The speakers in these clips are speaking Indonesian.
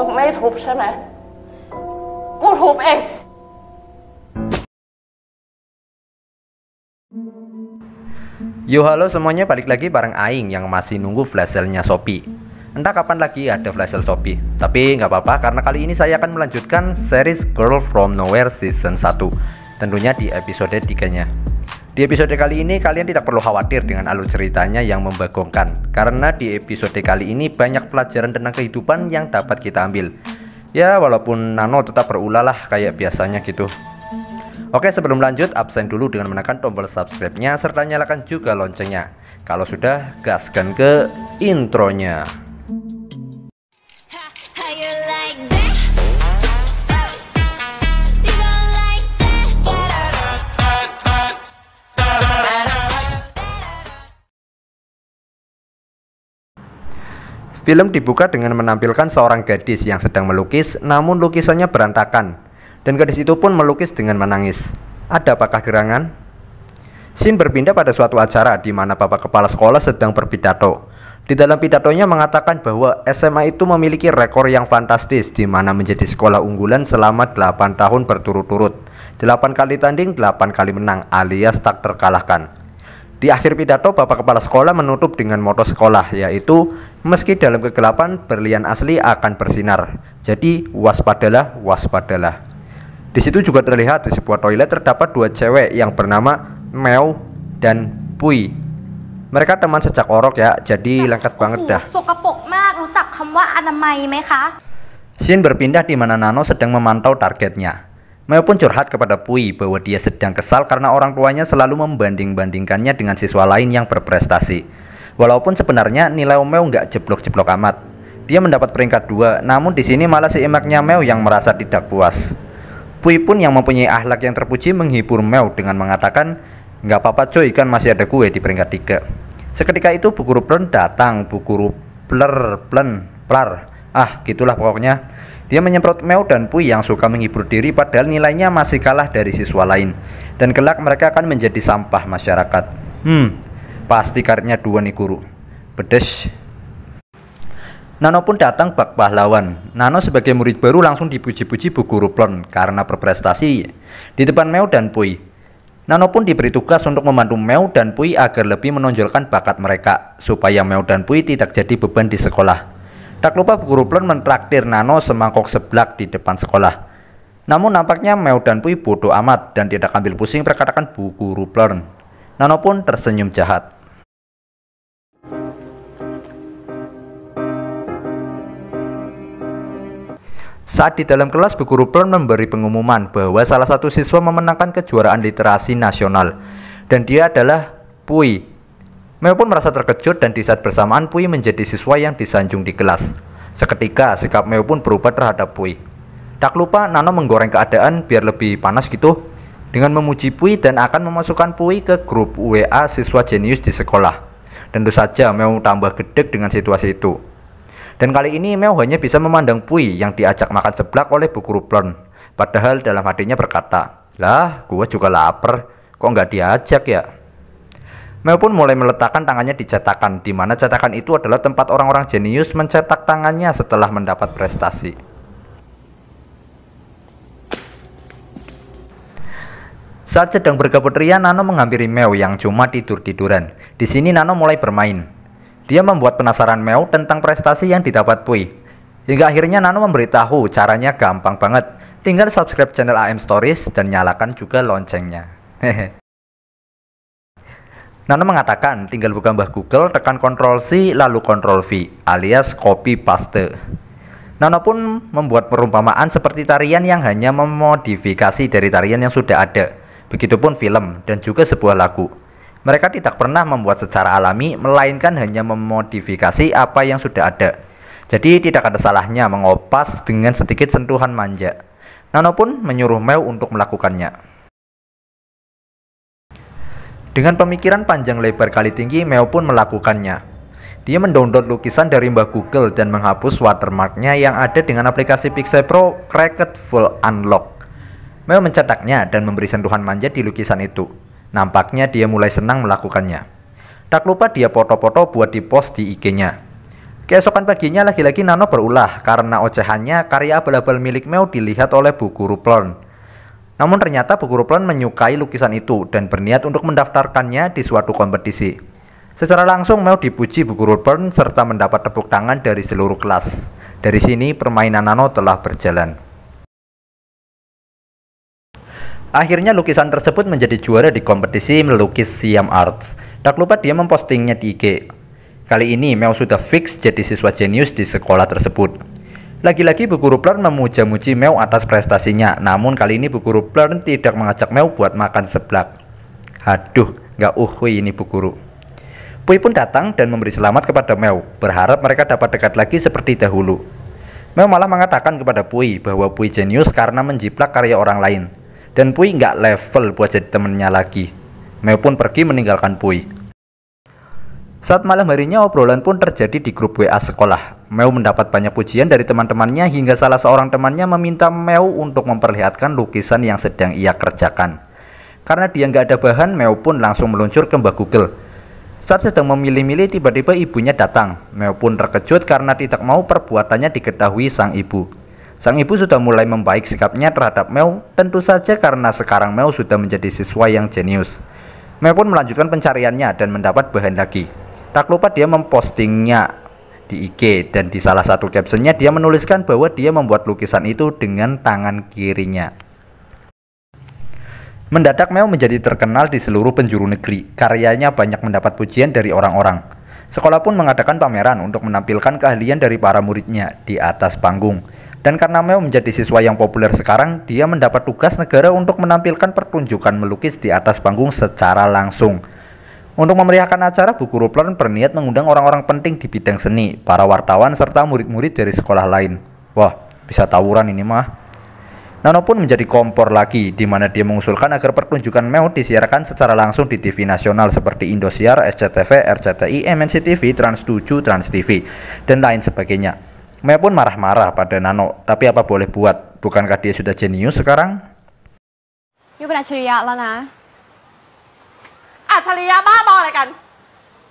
มึงไม่ทุบใช่ไหม halo semuanya balik lagi bareng Aing yang masih nunggu flash sale-nya Shopee Entah kapan lagi ada flash sale Shopee Tapi nggak apa-apa karena kali ini saya akan melanjutkan series Girl From Nowhere Season 1 Tentunya di episode 3 nya di episode kali ini kalian tidak perlu khawatir dengan alur ceritanya yang membagongkan karena di episode kali ini banyak pelajaran tentang kehidupan yang dapat kita ambil. Ya walaupun Nano tetap berulah lah kayak biasanya gitu. Oke sebelum lanjut absen dulu dengan menekan tombol subscribe-nya serta nyalakan juga loncengnya. Kalau sudah gaskan ke intronya. Film dibuka dengan menampilkan seorang gadis yang sedang melukis namun lukisannya berantakan dan gadis itu pun melukis dengan menangis. Ada apakah gerangan? Sin berpindah pada suatu acara di mana bapak kepala sekolah sedang berpidato. Di dalam pidatonya mengatakan bahwa SMA itu memiliki rekor yang fantastis di mana menjadi sekolah unggulan selama 8 tahun berturut-turut. 8 kali tanding, 8 kali menang alias tak terkalahkan. Di akhir pidato, Bapak Kepala Sekolah menutup dengan moto sekolah, yaitu meski dalam kegelapan, berlian asli akan bersinar. Jadi, waspadalah, waspadalah. Di situ juga terlihat di sebuah toilet terdapat dua cewek yang bernama Mel dan Pui. Mereka teman sejak orok ya, jadi nah, lengket banget dah. Oh, Shin berpindah di mana Nano sedang memantau targetnya. Mel pun curhat kepada Pui bahwa dia sedang kesal karena orang tuanya selalu membanding-bandingkannya dengan siswa lain yang berprestasi. Walaupun sebenarnya nilai Mel nggak jeblok-jeblok amat. Dia mendapat peringkat dua, namun di sini malah seimaknya Mel yang merasa tidak puas. Pui pun yang mempunyai akhlak yang terpuji menghibur Mel dengan mengatakan, nggak apa-apa coy kan masih ada gue di peringkat tiga. Seketika itu Bu Guru Plen datang, Bu Guru Bler, Plen, Plar, ah gitulah pokoknya dia menyemprot Meo dan Pui yang suka menghibur diri padahal nilainya masih kalah dari siswa lain. Dan kelak mereka akan menjadi sampah masyarakat. Hmm, pasti karetnya dua nih guru. Pedes. Nano pun datang bak pahlawan. Nano sebagai murid baru langsung dipuji-puji Bu Guru Plon karena berprestasi di depan Meo dan Pui. Nano pun diberi tugas untuk membantu Meo dan Pui agar lebih menonjolkan bakat mereka supaya Meo dan Pui tidak jadi beban di sekolah. Tak lupa guru Plon mentraktir Nano semangkok seblak di depan sekolah. Namun nampaknya Meo dan Pui bodoh amat dan tidak ambil pusing perkataan bu guru Plon. Nano pun tersenyum jahat. Saat di dalam kelas, Bu Guru Plon memberi pengumuman bahwa salah satu siswa memenangkan kejuaraan literasi nasional dan dia adalah Pui Mel pun merasa terkejut dan di saat bersamaan Pui menjadi siswa yang disanjung di kelas. Seketika sikap Mel pun berubah terhadap Pui. Tak lupa Nano menggoreng keadaan biar lebih panas gitu dengan memuji Pui dan akan memasukkan Pui ke grup WA siswa jenius di sekolah. Tentu saja Mel tambah gede dengan situasi itu. Dan kali ini Mel hanya bisa memandang Pui yang diajak makan seblak oleh Bu Guru Padahal dalam hatinya berkata, lah gua juga lapar, kok nggak diajak ya? Mel pun mulai meletakkan tangannya di cetakan, di mana cetakan itu adalah tempat orang-orang jenius mencetak tangannya setelah mendapat prestasi. Saat sedang bergabut ria, Nano menghampiri Mew yang cuma tidur-tiduran. Di sini Nano mulai bermain. Dia membuat penasaran Mew tentang prestasi yang didapat Pui. Hingga akhirnya Nano memberitahu caranya gampang banget. Tinggal subscribe channel AM Stories dan nyalakan juga loncengnya. Hehe. Nano mengatakan tinggal buka mbah Google, tekan Ctrl C lalu Ctrl V alias copy paste. Nano pun membuat perumpamaan seperti tarian yang hanya memodifikasi dari tarian yang sudah ada. Begitupun film dan juga sebuah lagu. Mereka tidak pernah membuat secara alami, melainkan hanya memodifikasi apa yang sudah ada. Jadi tidak ada salahnya mengopas dengan sedikit sentuhan manja. Nano pun menyuruh Mel untuk melakukannya. Dengan pemikiran panjang lebar kali tinggi, Meo pun melakukannya. Dia mendownload lukisan dari mbah Google dan menghapus watermarknya yang ada dengan aplikasi Pixel Pro Cracked Full Unlock. Mel mencetaknya dan memberi sentuhan manja di lukisan itu. Nampaknya dia mulai senang melakukannya. Tak lupa dia foto-foto buat dipost di IG-nya. Keesokan paginya lagi-lagi Nano berulah karena ocehannya karya abal-abal milik Mel dilihat oleh Bu Guru Plon. Namun ternyata Bu Guru Plon menyukai lukisan itu dan berniat untuk mendaftarkannya di suatu kompetisi. Secara langsung Mel dipuji Bu Guru Plon serta mendapat tepuk tangan dari seluruh kelas. Dari sini permainan Nano telah berjalan. Akhirnya lukisan tersebut menjadi juara di kompetisi melukis Siam Arts. Tak lupa dia mempostingnya di IG. Kali ini Mel sudah fix jadi siswa jenius di sekolah tersebut. Lagi-lagi Bu Guru Plern memuja-muji Mew atas prestasinya, namun kali ini Bu Guru Plern tidak mengajak Mew buat makan seblak. Aduh, nggak uhui ini Bu Guru. Pui pun datang dan memberi selamat kepada Mew, berharap mereka dapat dekat lagi seperti dahulu. Mew malah mengatakan kepada Pui bahwa Pui jenius karena menjiplak karya orang lain, dan Pui nggak level buat jadi temennya lagi. Mew pun pergi meninggalkan Pui. Saat malam harinya obrolan pun terjadi di grup WA sekolah. Mew mendapat banyak pujian dari teman-temannya hingga salah seorang temannya meminta Mew untuk memperlihatkan lukisan yang sedang ia kerjakan. Karena dia nggak ada bahan, Mew pun langsung meluncur ke Mbak Google. Saat sedang memilih-milih, tiba-tiba ibunya datang. Mew pun terkejut karena tidak mau perbuatannya diketahui sang ibu. Sang ibu sudah mulai membaik sikapnya terhadap Mew, tentu saja karena sekarang Mew sudah menjadi siswa yang jenius. Mew pun melanjutkan pencariannya dan mendapat bahan lagi. Tak lupa dia mempostingnya di IG dan di salah satu captionnya dia menuliskan bahwa dia membuat lukisan itu dengan tangan kirinya. Mendadak Meo menjadi terkenal di seluruh penjuru negeri. Karyanya banyak mendapat pujian dari orang-orang. Sekolah pun mengadakan pameran untuk menampilkan keahlian dari para muridnya di atas panggung. Dan karena Meo menjadi siswa yang populer sekarang, dia mendapat tugas negara untuk menampilkan pertunjukan melukis di atas panggung secara langsung. Untuk memeriahkan acara, buku Plon berniat mengundang orang-orang penting di bidang seni, para wartawan, serta murid-murid dari sekolah lain. Wah, bisa tawuran ini mah. Nano pun menjadi kompor lagi, di mana dia mengusulkan agar pertunjukan Meo disiarkan secara langsung di TV nasional seperti Indosiar, SCTV, RCTI, MNCTV, Trans7, TransTV, dan lain sebagainya. Meo pun marah-marah pada Nano, tapi apa boleh buat, bukankah dia sudah jenius sekarang? 有本来吃的呀，老南。อัจฉริยะบ้าบออะไรกัน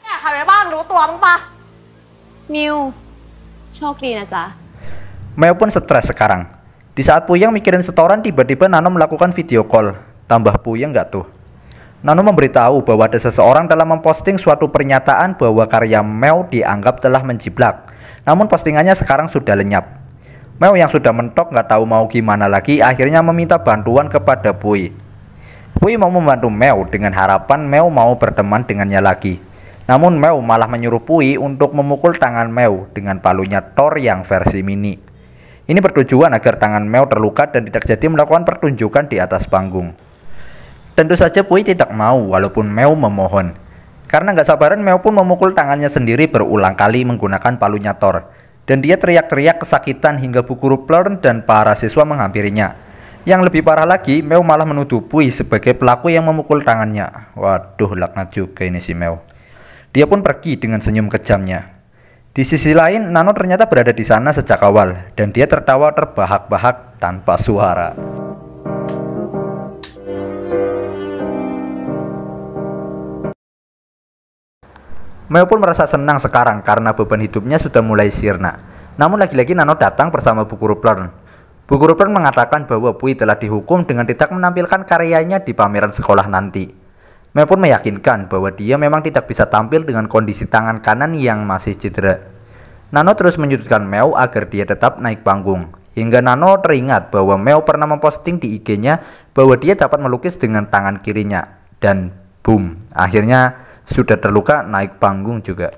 เนี่ยใครไปบ้างรู้ตัวมั้างปะนิวโชคดีนะจ๊ะ Mel pun stres sekarang. Di saat Puyang mikirin setoran, tiba-tiba Nano melakukan video call. Tambah Puyang nggak tuh? Nano memberitahu bahwa ada seseorang dalam memposting suatu pernyataan bahwa karya Mel dianggap telah menjiblak. Namun postingannya sekarang sudah lenyap. Mel yang sudah mentok nggak tahu mau gimana lagi akhirnya meminta bantuan kepada Pui. Wei mau membantu Meo dengan harapan Meo mau berteman dengannya lagi. Namun Meo malah menyuruh Pui untuk memukul tangan Meo dengan palunya Thor yang versi mini. Ini bertujuan agar tangan Meo terluka dan tidak jadi melakukan pertunjukan di atas panggung. Tentu saja Pui tidak mau walaupun Meo memohon. Karena nggak sabaran Meo pun memukul tangannya sendiri berulang kali menggunakan palunya Thor. Dan dia teriak-teriak kesakitan hingga Bu Guru Plern dan para siswa menghampirinya. Yang lebih parah lagi, Meo malah menuduh Pui sebagai pelaku yang memukul tangannya. Waduh, laknat juga ini si Meo. Dia pun pergi dengan senyum kejamnya. Di sisi lain, Nano ternyata berada di sana sejak awal, dan dia tertawa terbahak-bahak tanpa suara. Meo pun merasa senang sekarang karena beban hidupnya sudah mulai sirna. Namun lagi-lagi Nano datang bersama Bukuru Plern Bu Gruber mengatakan bahwa Pui telah dihukum dengan tidak menampilkan karyanya di pameran sekolah nanti. Mei pun meyakinkan bahwa dia memang tidak bisa tampil dengan kondisi tangan kanan yang masih cedera. Nano terus menyudutkan Mei agar dia tetap naik panggung. Hingga Nano teringat bahwa Mei pernah memposting di IG-nya bahwa dia dapat melukis dengan tangan kirinya. Dan boom, akhirnya sudah terluka naik panggung juga.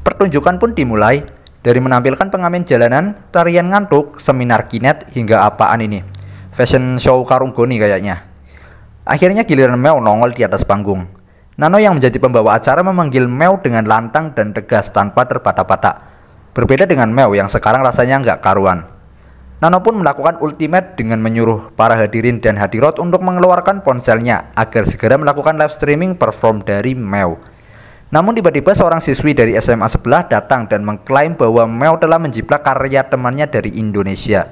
Pertunjukan pun dimulai dari menampilkan pengamen jalanan, tarian ngantuk, seminar kinet hingga apaan ini. Fashion show karung goni kayaknya. Akhirnya giliran Mew nongol di atas panggung. Nano yang menjadi pembawa acara memanggil Mew dengan lantang dan tegas tanpa terpata-pata. Berbeda dengan Mew yang sekarang rasanya nggak karuan. Nano pun melakukan ultimate dengan menyuruh para hadirin dan hadirat untuk mengeluarkan ponselnya agar segera melakukan live streaming perform dari Mew. Namun tiba-tiba seorang siswi dari SMA sebelah datang dan mengklaim bahwa Mel telah menjiplak karya temannya dari Indonesia.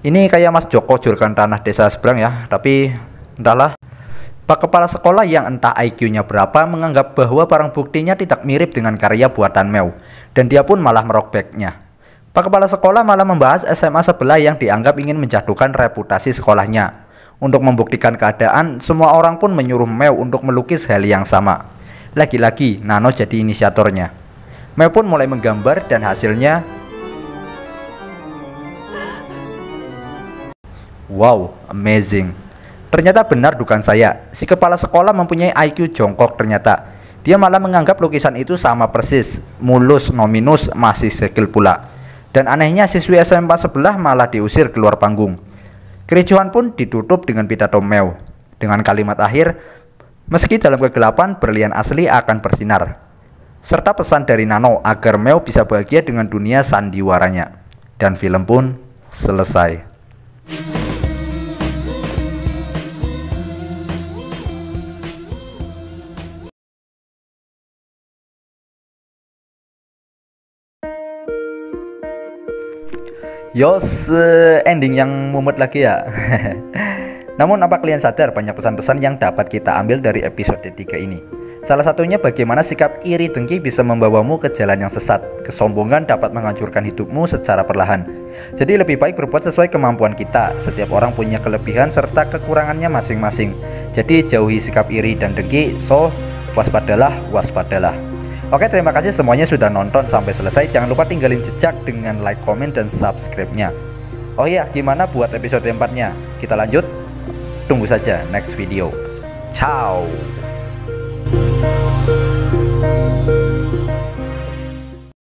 Ini kayak Mas Joko jurkan tanah desa seberang ya, tapi entahlah. Pak kepala sekolah yang entah IQ-nya berapa menganggap bahwa barang buktinya tidak mirip dengan karya buatan Mel, dan dia pun malah merokbeknya. Pak kepala sekolah malah membahas SMA sebelah yang dianggap ingin menjatuhkan reputasi sekolahnya. Untuk membuktikan keadaan, semua orang pun menyuruh Mel untuk melukis hal yang sama. Lagi-lagi Nano jadi inisiatornya. Mei pun mulai menggambar dan hasilnya Wow, amazing. Ternyata benar dugaan saya, si kepala sekolah mempunyai IQ jongkok ternyata. Dia malah menganggap lukisan itu sama persis, mulus, nominus, masih segel pula. Dan anehnya siswi SMA sebelah malah diusir keluar panggung. Kericuhan pun ditutup dengan pidato Mew. Dengan kalimat akhir, Meski dalam kegelapan, berlian asli akan bersinar. Serta pesan dari Nano agar Mel bisa bahagia dengan dunia sandiwaranya. Dan film pun selesai. Yos, ending yang mumet lagi ya. Namun apa kalian sadar banyak pesan-pesan yang dapat kita ambil dari episode 3 ini? Salah satunya bagaimana sikap iri dengki bisa membawamu ke jalan yang sesat. Kesombongan dapat menghancurkan hidupmu secara perlahan. Jadi lebih baik berbuat sesuai kemampuan kita. Setiap orang punya kelebihan serta kekurangannya masing-masing. Jadi jauhi sikap iri dan dengki. So, waspadalah, waspadalah. Oke, terima kasih semuanya sudah nonton sampai selesai. Jangan lupa tinggalin jejak dengan like, comment dan subscribe-nya. Oh iya, gimana buat episode 4-nya? Kita lanjut. Tunggu saja next video. Ciao.